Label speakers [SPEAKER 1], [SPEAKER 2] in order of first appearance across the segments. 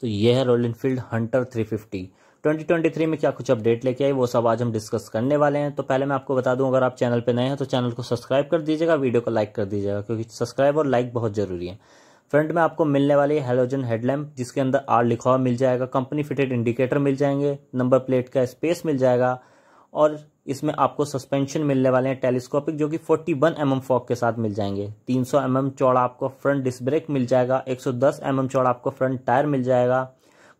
[SPEAKER 1] तो ये है रॉयल इनफील्ड हंटर 350 2023 में क्या कुछ अपडेट लेके आई वो सब आज हम डिस्कस करने वाले हैं तो पहले मैं आपको बता दूं अगर आप चैनल पर नए हैं तो चैनल को सब्सक्राइब कर दीजिएगा वीडियो को लाइक कर दीजिएगा क्योंकि सब्सक्राइब और लाइक बहुत जरूरी है फ्रंट में आपको मिलने वाली है हेलोजन हेडलैम्प जिसके अंदर आर लिखा हुआ मिल जाएगा कंपनी फिटेड इंडिकेटर मिल जाएंगे नंबर प्लेट का स्पेस मिल जाएगा और इसमें आपको सस्पेंशन मिलने वाले हैं टेलीस्कोपिक जो कि 41 वन mm फॉक के साथ मिल जाएंगे 300 सौ mm चौड़ा आपको फ्रंट डिस्क ब्रेक मिल जाएगा 110 सौ mm चौड़ा आपको फ्रंट टायर मिल जाएगा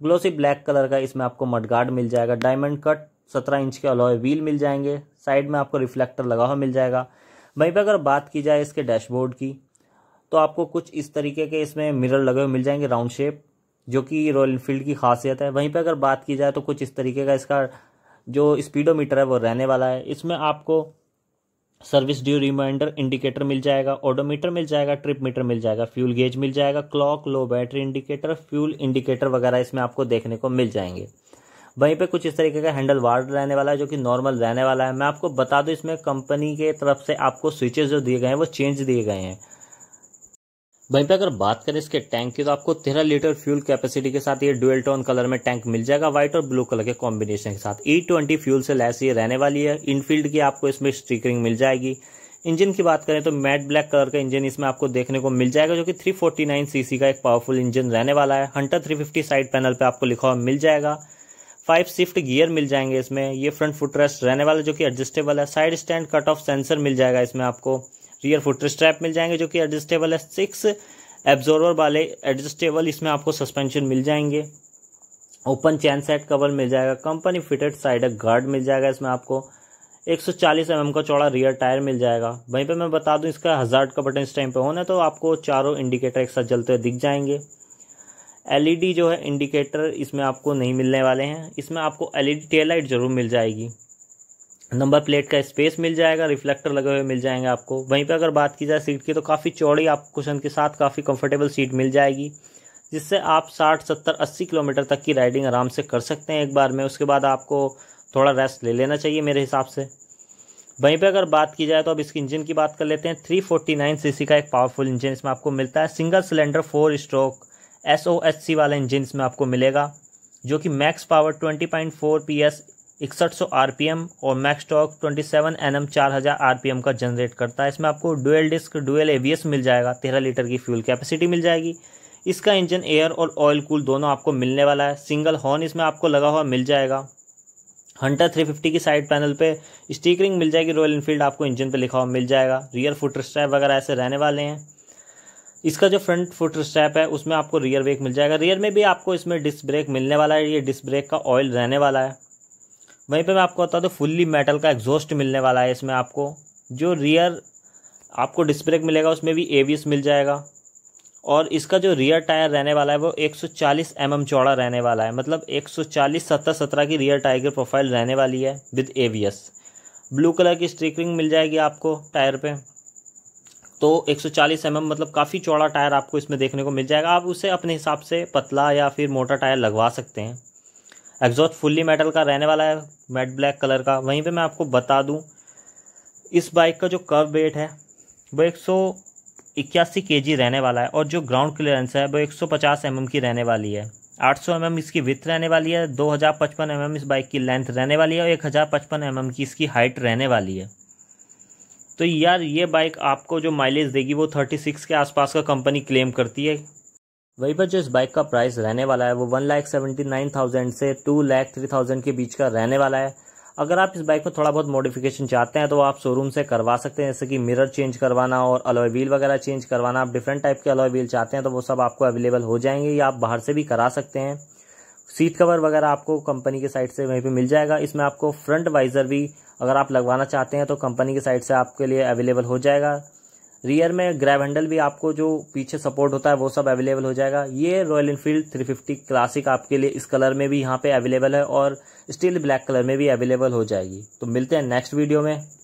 [SPEAKER 1] ग्लोसी ब्लैक कलर का इसमें आपको मडगार्ड मिल जाएगा डायमंड कट सत्रह इंच के अलॉय व्हील मिल जाएंगे साइड में आपको रिफ्लेक्टर लगा हुआ मिल जाएगा वहीं पर अगर बात की जाए इसके डैशबोर्ड की तो आपको कुछ इस तरीके के इसमें मिरर लगे हुए मिल जाएंगे राउंड शेप जो कि रॉयल इनफील्ड की खासियत है वहीं पर अगर बात की जाए तो कुछ इस तरीके का इसका जो स्पीडोमीटर है वो रहने वाला है इसमें आपको सर्विस ड्यू रिमाइंडर इंडिकेटर मिल जाएगा ऑडोमीटर मिल जाएगा ट्रिप मीटर मिल जाएगा फ्यूल गेज मिल जाएगा clock low battery indicator fuel indicator वगैरह इसमें आपको देखने को मिल जाएंगे वहीं पे कुछ इस तरीके का हैंडल वार्ड रहने वाला है जो कि नॉर्मल रहने वाला है मैं आपको बता दूं इसमें कंपनी के तरफ से आपको स्विचेस जो दिए गए हैं वो चेंज दिए गए हैं वहीं पे अगर बात करें इसके टैंक की तो आपको तेरह लीटर फ्यूल कैपेसिटी के साथ ये डुअल टोन कलर में टैंक मिल जाएगा व्हाइट और ब्लू कलर के कॉम्बिनेशन के साथ ई ट्वेंटी फ्यूल से लैस ये रहने वाली है इनफील्ड की आपको इसमें स्टिकरिंग मिल जाएगी इंजन की बात करें तो मैट ब्लैक कलर का इंजन इसमें आपको देखने को मिल जाएगा जो कि 349 सीसी का एक पावरफुल इंजन रहने वाला है हंटर 350 साइड पैनल पे आपको लिखा हुआ मिल जाएगा फाइव शिफ्ट गियर मिल जाएंगे इसमें ये फ्रंट फुटरेस्ट रहने वाला जो कि एडजस्टेबल है side stand cut off sensor मिल जाएगा इसमें आपको रियर फुट स्ट्रैप मिल जाएंगे जो कि एडजस्टेबल है सिक्स एब्जॉर्वर वाले एडजस्टेबल इसमें आपको सस्पेंशन मिल जाएंगे ओपन चैन सेट कवर मिल जाएगा कंपनी फिटेड साइड गार्ड मिल जाएगा इसमें आपको 140 एम mm का चौड़ा रियर टायर मिल जाएगा वहीं पे मैं बता दूं इसका हजार्ड का बटन इस टाइम पे होना तो आपको चारों इंडिकेटर एक साथ जलते हुए दिख जाएंगे एलईडी e जो है इंडिकेटर इसमें आपको नहीं मिलने वाले हैं इसमें आपको एलईडी टेल लाइट जरूर मिल जाएगी नंबर प्लेट का स्पेस मिल जाएगा रिफ्लेक्टर लगे हुए मिल जाएंगे आपको वहीं पर अगर बात की जाए सीट की तो काफ़ी चौड़ी आपको कुशन के साथ काफ़ी कंफर्टेबल सीट मिल जाएगी जिससे आप 60, 70, 80 किलोमीटर तक की राइडिंग आराम से कर सकते हैं एक बार में उसके बाद आपको थोड़ा रेस्ट ले लेना चाहिए मेरे हिसाब से वहीं पर अगर बात की जाए तो अब इसके इंजन की बात कर लेते हैं थ्री फोर्टी का एक पावरफुल इंजन इसमें आपको मिलता है single cylinder four stroke S O वाला इंजन इसमें आपको मिलेगा जो कि मैक्स पावर पी एस इकसठ सौ आरपीएम और max torque twenty seven N M चार हज़ार आर का जनरेट करता है इसमें आपको डुअल डिस्क डुअल एवीएस मिल जाएगा तेरह लीटर की फ्यूल कैपेसिटी मिल जाएगी इसका इंजन एयर और ऑयल कूल दोनों आपको मिलने वाला है सिंगल हॉर्न इसमें आपको लगा हुआ मिल जाएगा हंटर 350 की साइड पैनल पे स्टीकरिंग मिल जाएगी रॉयल इनफील्ड आपको इंजन पे लिखा हुआ मिल जाएगा रियर फुट स्ट्रैप वगैरह ऐसे रहने वाले हैं इसका जो फ्रंट फुट स्ट्रैप है उसमें आपको रियर ब्रेक मिल जाएगा रियर में भी आपको इसमें डिस्क ब्रेक मिलने वाला है ये डिस्क ब्रेक का ऑयल रहने वाला है वहीं पे मैं आपको बता दूँ फुल्ली मेटल का एग्जॉस्ट मिलने वाला है इसमें आपको जो रियर आपको डिस्प्रेक मिलेगा उसमें भी ए मिल जाएगा और इसका जो रियर टायर रहने वाला है वो 140 एम mm चौड़ा रहने वाला है मतलब 140 सौ सत्रह की रियर टायर की प्रोफाइल रहने वाली है विद ए ब्लू कलर की स्ट्रिकरिंग मिल जाएगी आपको टायर पे तो 140 एम mm मतलब काफ़ी चौड़ा टायर आपको इसमें देखने को मिल जाएगा आप उसे अपने हिसाब से पतला या फिर मोटा टायर लगवा सकते हैं एग्जॉस्ट फुल्ली मेटल का रहने वाला है मेट ब्लैक कलर का वहीं पे मैं आपको बता दूं इस बाइक का जो कर्व वेट है वो एक सौ इक्यासी के जी रहने वाला है और जो ग्राउंड क्लियरेंस है वो एक सौ पचास एम mm एम की रहने वाली है आठ सौ एम mm एम इसकी विथ रहने वाली है दो हज़ार पचपन एम mm एम इस बाइक की लेंथ रहने वाली है और एक हज़ार पचपन एम एम की इसकी हाइट रहने वाली है तो यार ये बाइक आपको जो माइलेज देगी वो थर्टी सिक्स के आसपास का कंपनी क्लेम करती है वहीं पर जो इस बाइक का प्राइस रहने वाला है वो one lakh seventy nine thousand से टू लाख थ्री थाउजेंड के बीच का रहने वाला है अगर आप इस बाइक में थोड़ा बहुत मॉडिफिकेशन चाहते हैं तो आप शोरूम से करवा सकते हैं जैसे कि मिरर चेंज करवाना और अलॉय व्हील वगैरह चेंज करवाना आप डिफरेंट टाइप के अलॉय व्हील चाहते हैं तो वो सब आपको अवेलेबल हो जाएंगे या आप बाहर से भी करा सकते हैं सीट कवर वगैरह आपको कंपनी के साइड से वहीं पर मिल जाएगा इसमें आपको फ्रंट वाइजर भी अगर आप लगवाना चाहते हैं तो कंपनी की साइड से आपके लिए अवेलेबल हो जाएगा रियर में ग्रैब हैंडल भी आपको जो पीछे सपोर्ट होता है वो सब अवेलेबल हो जाएगा ये रॉयल इनफील्ड 350 क्लासिक आपके लिए इस कलर में भी यहाँ पे अवेलेबल है और स्टील ब्लैक कलर में भी अवेलेबल हो जाएगी तो मिलते हैं नेक्स्ट वीडियो में